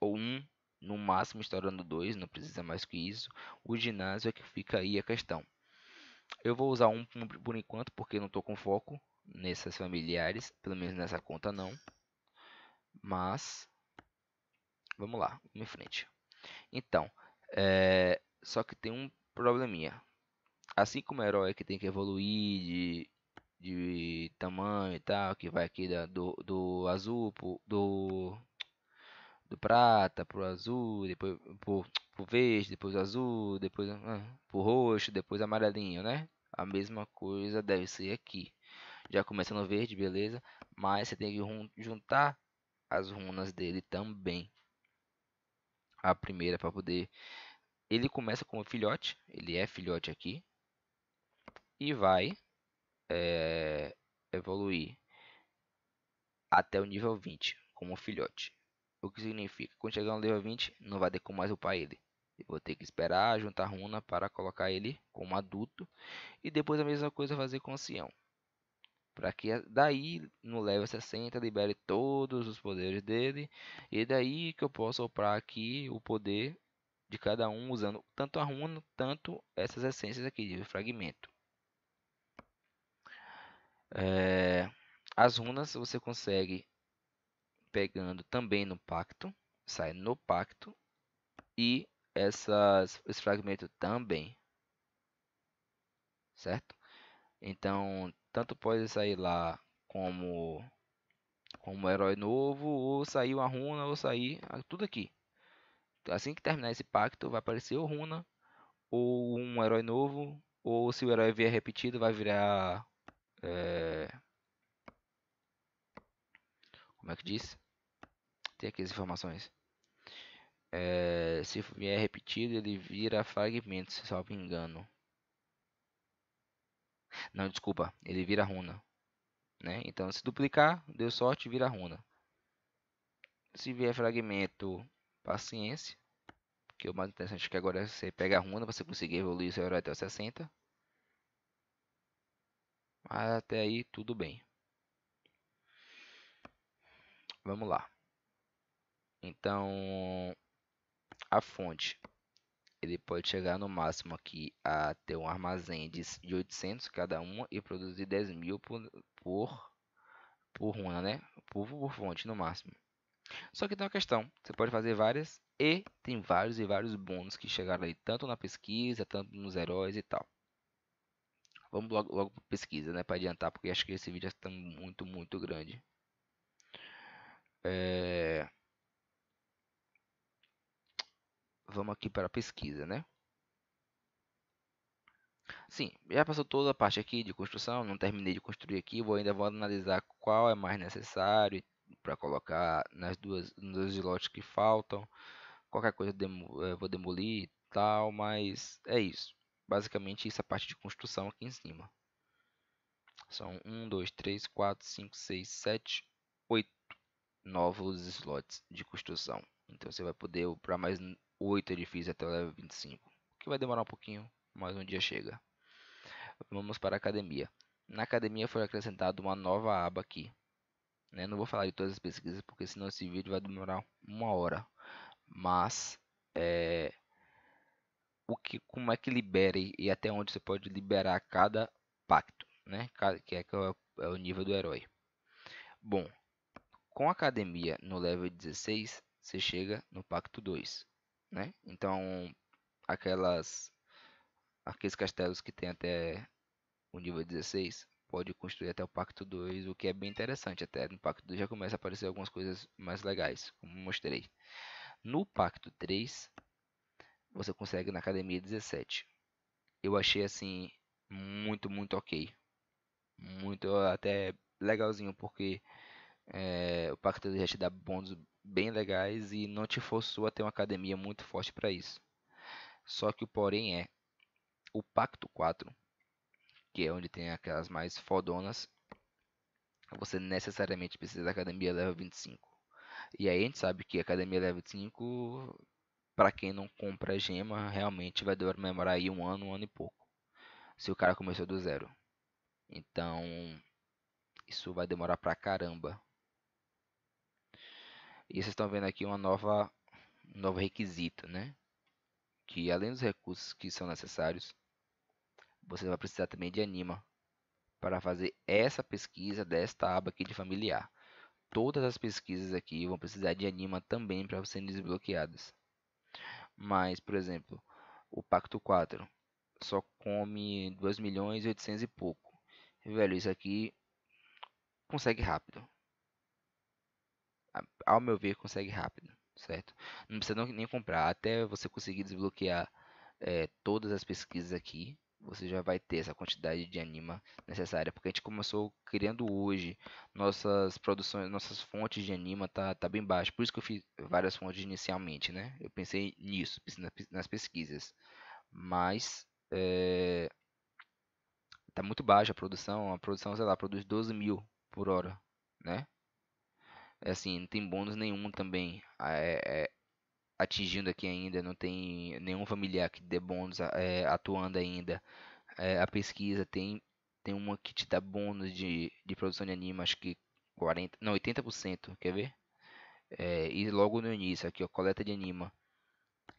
ou um, no máximo estourando dois, não precisa mais que isso. O ginásio é que fica aí a questão. Eu vou usar um por enquanto porque não estou com foco nessas familiares, pelo menos nessa conta não. Mas vamos lá, em frente. Então, é, só que tem um probleminha assim como o herói que tem que evoluir de, de tamanho e tal, que vai aqui da, do, do azul pro, do, do prata pro azul, depois pro, pro verde, depois azul, depois para ah, pro roxo, depois amarelinho, né? A mesma coisa deve ser aqui. Já começando verde, beleza? Mas você tem que juntar as runas dele também. A primeira para poder ele começa como filhote, ele é filhote aqui, e vai é, evoluir até o nível 20 como um filhote. O que significa? Quando chegar no nível 20, não vai ter como mais upar ele. Eu vou ter que esperar juntar runa para colocar ele como adulto. E depois a mesma coisa fazer com o Sião. Para que daí no level 60 libere todos os poderes dele. E é daí que eu posso upar aqui o poder de cada um usando tanto a runa, tanto essas essências aqui de fragmento. É, as runas você consegue pegando também no pacto, sai no pacto e essas, esse fragmento também, certo? Então, tanto pode sair lá como como herói novo, ou sair uma runa, ou sair ah, tudo aqui. Assim que terminar esse pacto, vai aparecer o runa, ou um herói novo, ou se o herói vier repetido, vai virar é... Como é que diz? Tem aqui as informações. É... Se vier repetido, ele vira fragmento, se salvo engano. Não, desculpa, ele vira runa. Né? Então, se duplicar, deu sorte, vira runa. Se vier fragmento, paciência. Porque o mais interessante é que agora você pega a runa, você conseguir evoluir seu herói até o 60. Mas até aí tudo bem. Vamos lá. Então, a fonte ele pode chegar no máximo aqui a ter um armazém de 800 cada uma e produzir 10 mil por, por, por runa, né? Por, por fonte no máximo. Só que tem uma questão, você pode fazer várias e tem vários e vários bônus que chegaram aí, tanto na pesquisa, tanto nos heróis e tal. Vamos logo, logo para pesquisa, né? Para adiantar, porque acho que esse vídeo está muito, muito grande. É... Vamos aqui para pesquisa, né? Sim, já passou toda a parte aqui de construção, não terminei de construir aqui, vou ainda vou analisar qual é mais necessário para colocar nas duas nos lotes que faltam. Qualquer coisa eu demo, eu eh, vou demolir e tal, mas é isso. Basicamente, isso é a parte de construção aqui em cima. São 1, 2, 3, 4, 5, 6, 7, 8 novos slots de construção. Então, você vai poder para mais 8 edifícios até o level 25. O Que vai demorar um pouquinho, mas um dia chega. Vamos para a academia. Na academia foi acrescentada uma nova aba aqui. Né? Não vou falar de todas as pesquisas, porque senão esse vídeo vai demorar uma hora. Mas, é, o que, como é que libera e, até onde você pode liberar cada pacto, né? que é, que é, é o nível do herói. Bom, com a academia no level 16, você chega no pacto 2, né? Então, aquelas aqueles castelos que tem até o nível 16 pode construir até o pacto 2, o que é bem interessante até no pacto 2 já começa a aparecer algumas coisas mais legais, como mostrei. No pacto 3, você consegue na academia 17. Eu achei assim muito, muito ok. Muito até legalzinho, porque é, o Pacto já te dá bônus bem legais e não te forçou a ter uma academia muito forte para isso. Só que o porém é, o Pacto 4, que é onde tem aquelas mais fodonas, você necessariamente precisa da academia level 25. E aí a gente sabe que a academia level 5 para quem não compra gema, realmente vai demorar aí um ano, um ano e pouco. Se o cara começou do zero. Então, isso vai demorar pra caramba. E vocês estão vendo aqui uma nova, um novo requisito, né? Que além dos recursos que são necessários, você vai precisar também de anima para fazer essa pesquisa desta aba aqui de familiar. Todas as pesquisas aqui vão precisar de anima também para serem desbloqueadas. Mas, por exemplo, o Pacto 4 só come 2 milhões e 800 e pouco. Velho, isso aqui consegue rápido. Ao meu ver, consegue rápido, certo? Não precisa nem comprar, até você conseguir desbloquear é, todas as pesquisas aqui você já vai ter essa quantidade de anima necessária, porque a gente começou criando hoje, nossas produções, nossas fontes de anima tá, tá bem baixo, por isso que eu fiz várias fontes inicialmente, né? Eu pensei nisso, nas pesquisas, mas é, tá muito baixa a produção, a produção, sei lá, produz 12 mil por hora, né? É assim, não tem bônus nenhum também, é, é, atingindo aqui ainda, não tem nenhum familiar que dê bônus é, atuando ainda. É, a pesquisa tem tem uma que te dá bônus de, de produção de anime, acho que 40, não, 80%, quer ver? É, e logo no início aqui, ó, coleta de anima,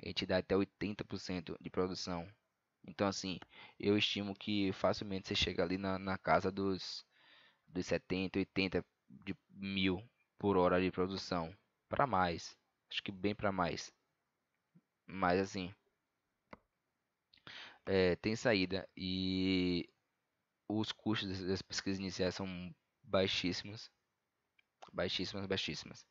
ele te dá até 80% de produção. Então assim, eu estimo que facilmente você chega ali na, na casa dos, dos 70, 80 de mil por hora de produção, para mais. Acho que bem para mais. Mas assim. É, tem saída e os custos das pesquisas iniciais são baixíssimos. Baixíssimas, baixíssimas.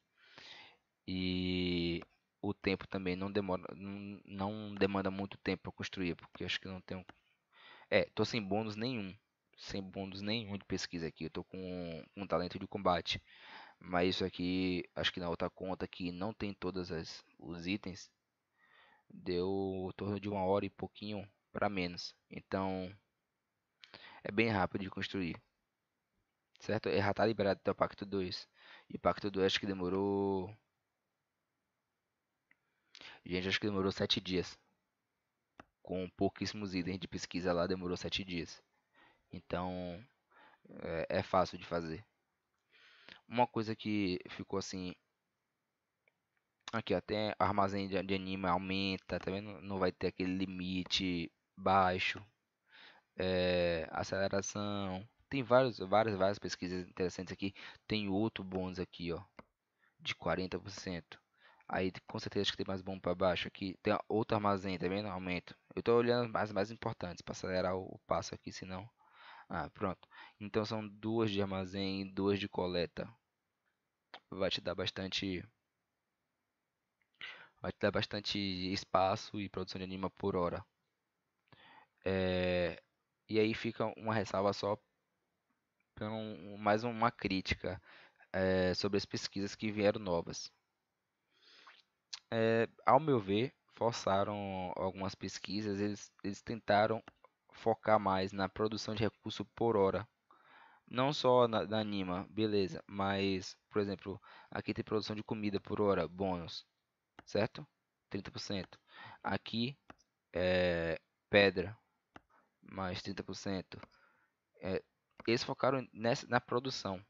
E o tempo também não demora, não, não demanda muito tempo para construir, porque acho que não tenho. É, tô sem bônus nenhum, sem bônus nenhum de pesquisa aqui. Eu tô com um talento de combate. Mas isso aqui, acho que na outra conta que não tem todos os itens, deu em torno de uma hora e pouquinho para menos. Então, é bem rápido de construir. Certo? errar é, tá liberado até o Pacto 2. E o Pacto 2 acho que demorou... Gente, acho que demorou 7 dias. Com pouquíssimos itens de pesquisa lá, demorou 7 dias. Então, é, é fácil de fazer. Uma coisa que ficou assim. Aqui até armazém de, anima anime aumenta, também não vai ter aquele limite baixo. É, aceleração. Tem vários, várias, várias pesquisas interessantes aqui. Tem outro bônus aqui, ó. De 40%. Aí com certeza acho que tem mais bom para baixo aqui. Tem outro armazém, tá vendo? Aumento. Eu estou olhando as mais importantes para acelerar o, o, passo aqui, senão. Ah, pronto. Então são duas de armazém duas de coleta vai te dar bastante vai te dar bastante espaço e produção de anima por hora. É, e aí fica uma ressalva só um, mais uma crítica é, sobre as pesquisas que vieram novas. É, ao meu ver, forçaram algumas pesquisas, eles, eles tentaram focar mais na produção de recurso por hora não só na, na Anima, beleza, mas, por exemplo, aqui tem produção de comida por hora, bônus, certo? 30%. Aqui é pedra, mais 30%. É, eles focaram nessa, na produção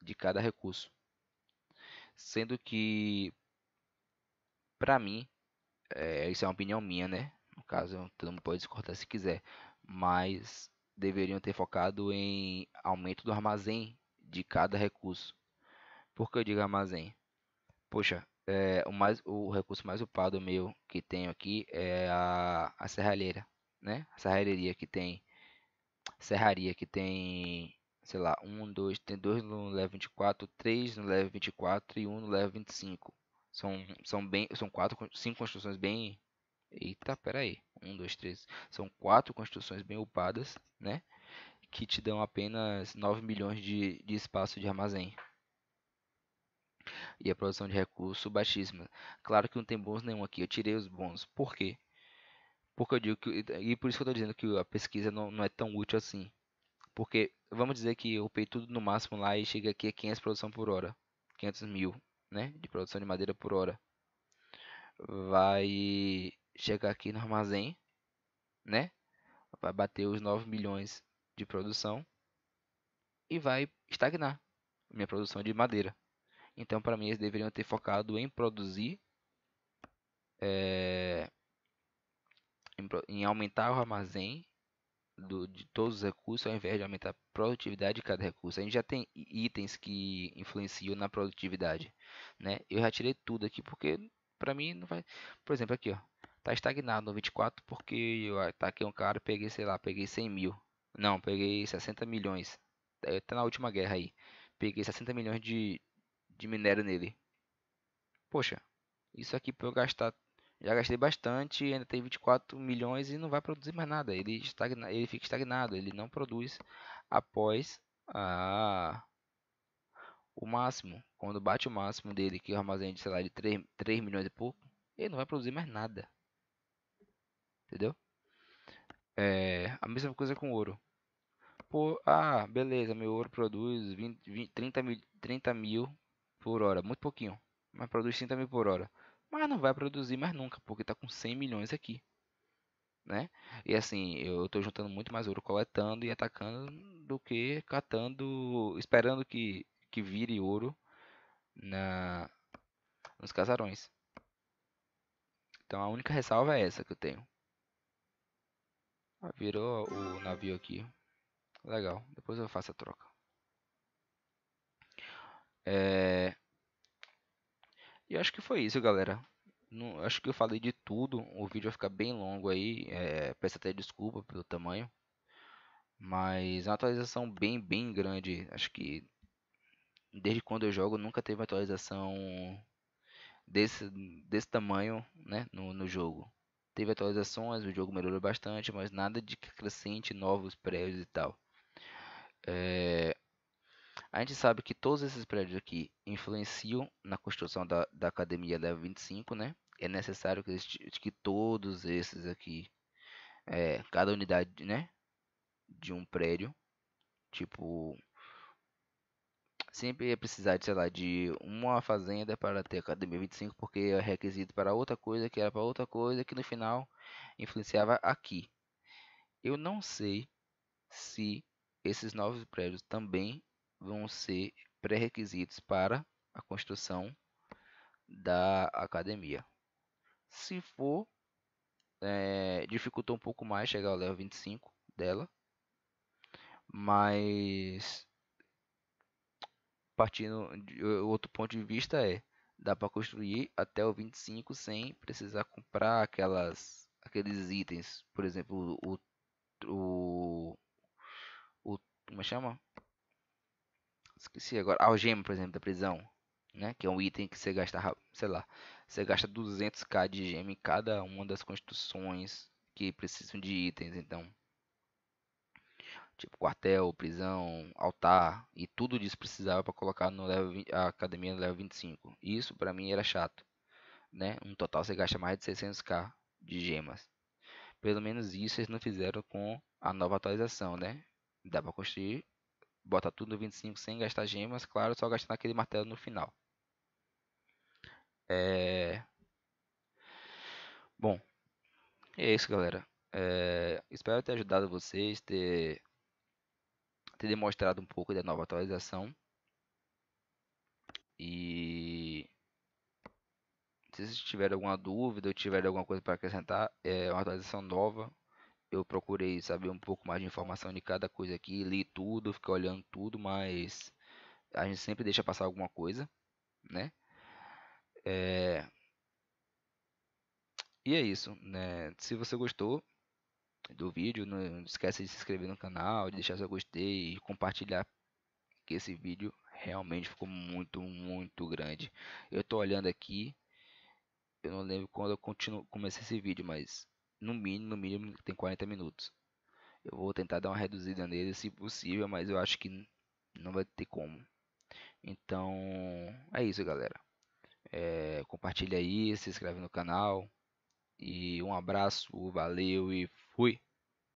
de cada recurso. Sendo que, para mim, é, isso é uma opinião minha, né? No caso, todo mundo pode discordar se quiser. Mas deveriam ter focado em aumento do armazém de cada recurso. Por que eu digo armazém? Poxa, é, o, mais, o recurso mais upado meu que tenho aqui é a, a serralheira, né? A serralheria que tem serraria que tem, sei lá, um, dois, tem dois no level 24, três no level 24 e um no level 25. São são bem, são quatro, cinco construções bem Eita, peraí. Um, dois, três. São quatro construções bem upadas, né? Que te dão apenas 9 milhões de, de espaço de armazém. E a produção de recurso baixíssima. Claro que não tem bons nenhum aqui. Eu tirei os bons. Por quê? Porque eu digo que. E por isso que eu estou dizendo que a pesquisa não, não é tão útil assim. Porque vamos dizer que eu pei tudo no máximo lá e chega aqui a 500 produção por hora. 500 mil, né? De produção de madeira por hora. Vai chegar aqui no armazém, né? Vai bater os 9 milhões de produção e vai estagnar minha produção de madeira. Então, para mim, eles deveriam ter focado em produzir, é, em, em, aumentar o armazém do, de todos os recursos, ao invés de aumentar a produtividade de cada recurso. A gente já tem itens que influenciam na produtividade, né? Eu já tirei tudo aqui porque, para mim, não vai. Por exemplo, aqui, ó tá estagnado no 24 porque eu ataquei um cara e peguei, sei lá, peguei 100 mil. Não, peguei 60 milhões. até tá na última guerra aí. Peguei 60 milhões de, de minério nele. Poxa, isso aqui para eu gastar. Já gastei bastante, ainda tem 24 milhões e não vai produzir mais nada. Ele, estagna, ele fica estagnado, ele não produz após a, o máximo. Quando bate o máximo dele, que é o armazém de, sei lá, de 3, 3 milhões e pouco, ele não vai produzir mais nada. Entendeu? É, a mesma coisa com ouro. Pô, ah, beleza, meu ouro produz 20, 20, 30, mil, 30 mil por hora. Muito pouquinho. Mas produz 30 mil por hora. Mas não vai produzir mais nunca, porque tá com 100 milhões aqui. Né? E assim, eu tô juntando muito mais ouro coletando e atacando do que catando, esperando que, que vire ouro na nos casarões. Então a única ressalva é essa que eu tenho. Ah, virou o navio aqui. Legal, depois eu faço a troca. É... E acho que foi isso, galera. Não, acho que eu falei de tudo. O vídeo vai ficar bem longo aí. É, peço até desculpa pelo tamanho. Mas é uma atualização bem, bem grande. Acho que desde quando eu jogo nunca teve uma atualização desse, desse tamanho né, no, no jogo. Teve atualizações, o jogo melhorou bastante, mas nada de que acrescente novos prédios e tal. É... A gente sabe que todos esses prédios aqui influenciam na construção da, da academia Level 25, né? É necessário que, eles, que todos esses aqui, é, cada unidade, né? De um prédio, tipo sempre ia precisar de, sei lá, de uma fazenda para ter academia 25, porque é requisito para outra coisa, que era para outra coisa, que no final influenciava aqui. Eu não sei se esses novos prédios também vão ser pré-requisitos para a construção da academia. Se for, é, dificultou um pouco mais chegar ao level 25 dela, mas partindo de outro ponto de vista é dá para construir até o 25 sem precisar comprar aquelas aqueles itens, por exemplo, o o, o como é chama? Esqueci agora, algema, por exemplo, da prisão, né? Que é um item que você gasta, sei lá, você gasta 200k de gema em cada uma das construções que precisam de itens, então tipo quartel, prisão, altar e tudo disso precisava para colocar no level 20, a academia no level 25. Isso para mim era chato, né? Um total você gasta mais de 600k de gemas. Pelo menos isso eles não fizeram com a nova atualização, né? Dá para construir, bota tudo no 25 sem gastar gemas, claro, só gastando aquele martelo no final. É... Bom, é isso, galera. É, espero ter ajudado vocês, ter ter demonstrado um pouco da nova atualização. E se vocês tiverem alguma dúvida ou tiverem alguma coisa para acrescentar, é uma atualização nova. Eu procurei saber um pouco mais de informação de cada coisa aqui, li tudo, fiquei olhando tudo, mas a gente sempre deixa passar alguma coisa, né? É... E é isso, né? Se você gostou, do vídeo. Não esquece de se inscrever no canal, de deixar seu gostei e compartilhar que esse vídeo realmente ficou muito, muito grande. Eu tô olhando aqui, eu não lembro quando eu continuo, comecei esse vídeo, mas no mínimo, no mínimo tem 40 minutos. Eu vou tentar dar uma reduzida nele se possível, mas eu acho que não vai ter como. Então, é isso, galera. É, compartilha aí, se inscreve no canal. E um abraço, valeu e ruim